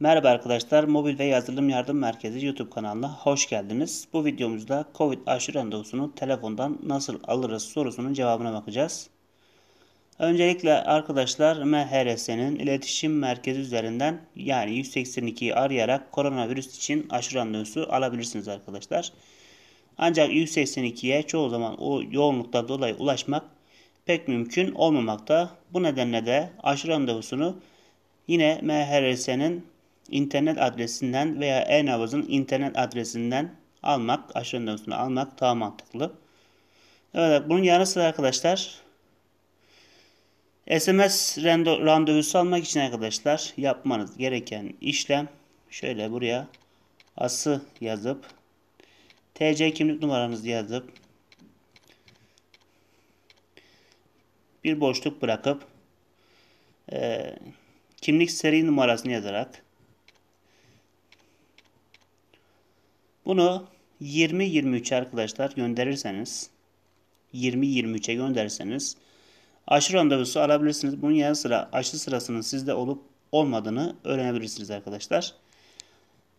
Merhaba arkadaşlar, Mobil ve Yazılım Yardım Merkezi YouTube kanalına hoş geldiniz. Bu videomuzda COVID aşı randevusunu telefondan nasıl alırız sorusunun cevabına bakacağız. Öncelikle arkadaşlar MHRS'nin iletişim merkezi üzerinden yani 182'yi arayarak koronavirüs için aşı randevusu alabilirsiniz arkadaşlar. Ancak 182'ye çoğu zaman o yoğunlukta dolayı ulaşmak pek mümkün olmamakta. Bu nedenle de aşı randevusunu yine MHRS'nin internet adresinden veya e-navazın internet adresinden almak, aşırı nüfusunu almak daha mantıklı. Evet, bunun yanı sıra arkadaşlar SMS randev randevusu almak için arkadaşlar yapmanız gereken işlem şöyle buraya ası yazıp TC kimlik numaranızı yazıp bir boşluk bırakıp e, kimlik seri numarasını yazarak Bunu 20-23'e arkadaşlar gönderirseniz 20-23'e gönderirseniz aşı randevusu alabilirsiniz. Bunun yanı sıra aşı sırasının sizde olup olmadığını öğrenebilirsiniz arkadaşlar.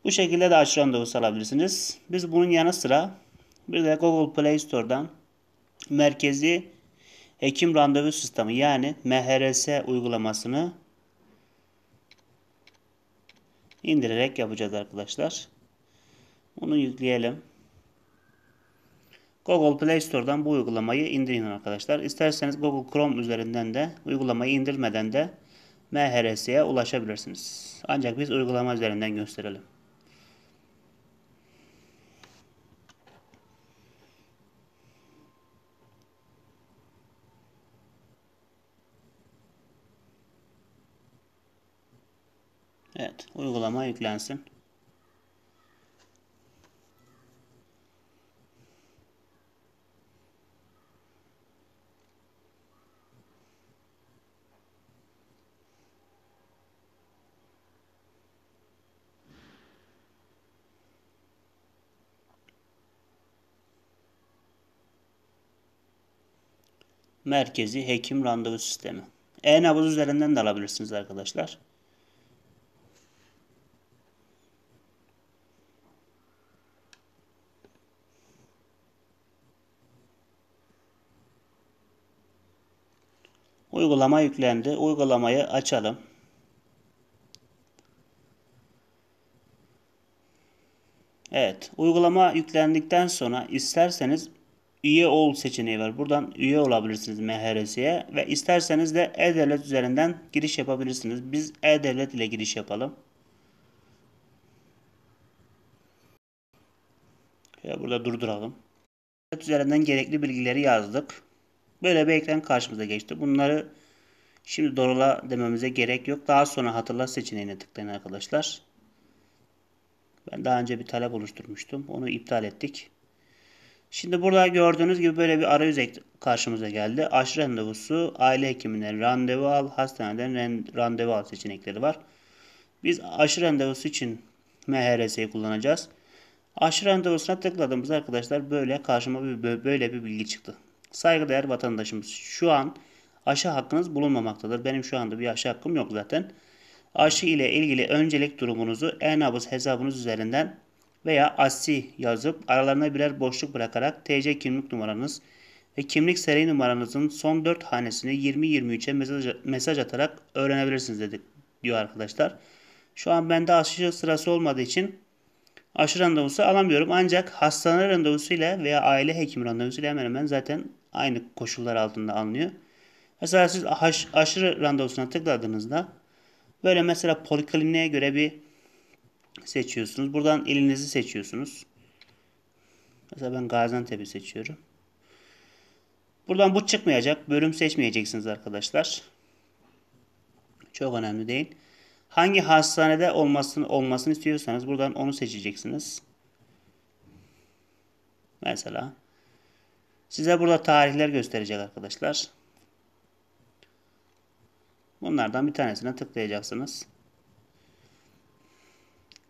Bu şekilde de aşı randevusu alabilirsiniz. Biz bunun yanı sıra bir de Google Play Store'dan merkezi hekim randevu sistemi yani MHRS uygulamasını indirerek yapacağız arkadaşlar. Onu yükleyelim. Google Play Store'dan bu uygulamayı indirin arkadaşlar. İsterseniz Google Chrome üzerinden de uygulamayı indirmeden de MHRS'ye ulaşabilirsiniz. Ancak biz uygulama üzerinden gösterelim. Evet, uygulama yüklensin. merkezi hekim randevu sistemi. E-nabız üzerinden de alabilirsiniz arkadaşlar. Uygulama yüklendi. Uygulamayı açalım. Evet. Uygulama yüklendikten sonra isterseniz üye ol seçeneği var. Buradan üye olabilirsiniz MHRS'ye ve isterseniz de e-devlet üzerinden giriş yapabilirsiniz. Biz e-devlet ile giriş yapalım. Şöyle burada durduralım. E-devlet üzerinden gerekli bilgileri yazdık. Böyle bir ekran karşımıza geçti. Bunları şimdi doğrula dememize gerek yok. Daha sonra hatırla seçeneğine tıklayın arkadaşlar. Ben daha önce bir talep oluşturmuştum. Onu iptal ettik. Şimdi burada gördüğünüz gibi böyle bir arayüz karşımıza geldi. Aşı randevusu, aile hekiminden randevu al, hastaneden randevu al seçenekleri var. Biz aşı randevusu için MHRS'yi kullanacağız. Aşı randevusuna tıkladığımız arkadaşlar böyle karşıma bir, böyle bir bilgi çıktı. Saygıdeğer vatandaşımız şu an aşı hakkınız bulunmamaktadır. Benim şu anda bir aşı hakkım yok zaten. Aşı ile ilgili öncelik durumunuzu e-nabız hesabınız üzerinden veya ASCII yazıp aralarına birer boşluk bırakarak TC kimlik numaranız ve kimlik seri numaranızın son 4 hanesini 20-23'e mesaj, mesaj atarak öğrenebilirsiniz dedik diyor arkadaşlar. Şu an bende aşı sırası olmadığı için aşı randevusu alamıyorum. Ancak hastane randevusu ile veya aile hekimi randevusu ile hemen hemen zaten aynı koşullar altında alınıyor. Mesela siz aş, aşırı randevusuna tıkladığınızda böyle mesela polikliniğe göre bir seçiyorsunuz. Buradan ilinizi seçiyorsunuz. Mesela ben Gaziantep'i seçiyorum. Buradan bu çıkmayacak. Bölüm seçmeyeceksiniz arkadaşlar. Çok önemli değil. Hangi hastanede olmasını, olmasını istiyorsanız buradan onu seçeceksiniz. Mesela size burada tarihler gösterecek arkadaşlar. Bunlardan bir tanesine tıklayacaksınız.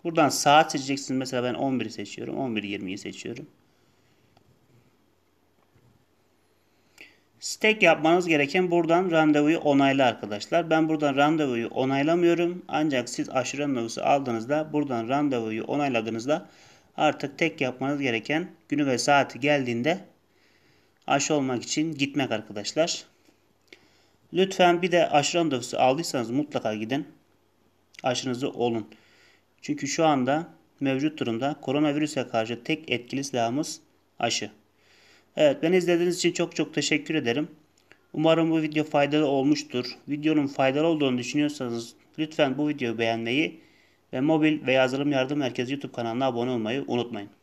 Buradan saat seçeceksiniz. Mesela ben 11'i seçiyorum. 11.20'yi seçiyorum. Stack yapmanız gereken buradan randevuyu onayla arkadaşlar. Ben buradan randevuyu onaylamıyorum. Ancak siz aşırı randevusu aldığınızda buradan randevuyu onayladığınızda artık tek yapmanız gereken günü ve saati geldiğinde aşı olmak için gitmek arkadaşlar. Lütfen bir de aşı randevusu aldıysanız mutlaka gidin. Aşınızı olun. Çünkü şu anda mevcut durumda koronavirüse karşı tek etkili silahımız aşı. Evet beni izlediğiniz için çok çok teşekkür ederim. Umarım bu video faydalı olmuştur. Videonun faydalı olduğunu düşünüyorsanız lütfen bu videoyu beğenmeyi ve mobil ve yazılım yardım merkezi YouTube kanalına abone olmayı unutmayın.